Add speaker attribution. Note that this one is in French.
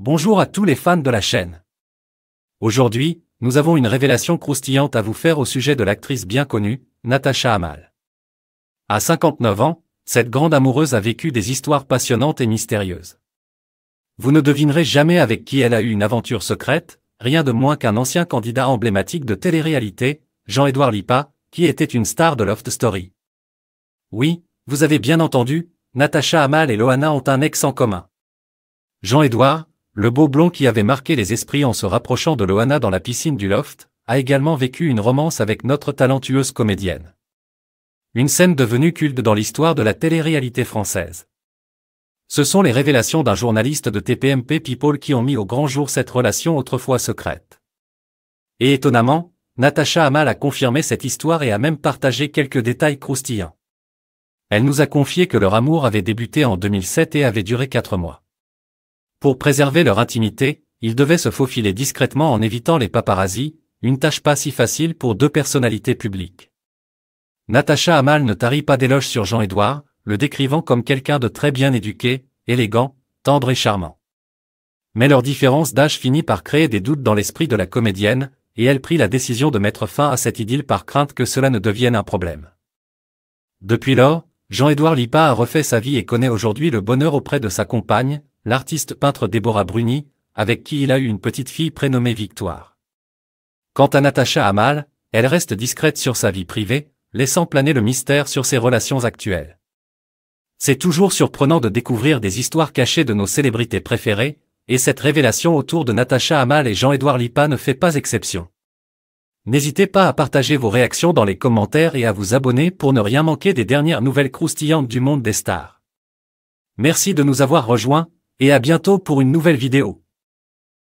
Speaker 1: Bonjour à tous les fans de la chaîne. Aujourd'hui, nous avons une révélation croustillante à vous faire au sujet de l'actrice bien connue, Natacha Amal. À 59 ans, cette grande amoureuse a vécu des histoires passionnantes et mystérieuses. Vous ne devinerez jamais avec qui elle a eu une aventure secrète, rien de moins qu'un ancien candidat emblématique de télé-réalité, Jean-Édouard Lipa, qui était une star de Loft Story. Oui, vous avez bien entendu, Natacha Amal et Loana ont un ex en commun. Jean-Édouard, le beau blond qui avait marqué les esprits en se rapprochant de Loana dans la piscine du loft, a également vécu une romance avec notre talentueuse comédienne. Une scène devenue culte dans l'histoire de la télé-réalité française. Ce sont les révélations d'un journaliste de TPMP People qui ont mis au grand jour cette relation autrefois secrète. Et étonnamment, Natacha Amal a confirmé cette histoire et a même partagé quelques détails croustillants. Elle nous a confié que leur amour avait débuté en 2007 et avait duré quatre mois. Pour préserver leur intimité, ils devaient se faufiler discrètement en évitant les paparazzis, une tâche pas si facile pour deux personnalités publiques. Natacha Amal ne tarit pas d'éloges sur Jean-Édouard, le décrivant comme quelqu'un de très bien éduqué, élégant, tendre et charmant. Mais leur différence d'âge finit par créer des doutes dans l'esprit de la comédienne, et elle prit la décision de mettre fin à cette idylle par crainte que cela ne devienne un problème. Depuis lors, Jean-Édouard Lipa a refait sa vie et connaît aujourd'hui le bonheur auprès de sa compagne, l'artiste peintre Déborah Bruni, avec qui il a eu une petite fille prénommée Victoire. Quant à Natacha Amal, elle reste discrète sur sa vie privée, laissant planer le mystère sur ses relations actuelles. C'est toujours surprenant de découvrir des histoires cachées de nos célébrités préférées, et cette révélation autour de Natacha Amal et Jean-Édouard Lipa ne fait pas exception. N'hésitez pas à partager vos réactions dans les commentaires et à vous abonner pour ne rien manquer des dernières nouvelles croustillantes du monde des stars. Merci de nous avoir rejoints, et à bientôt pour une nouvelle vidéo.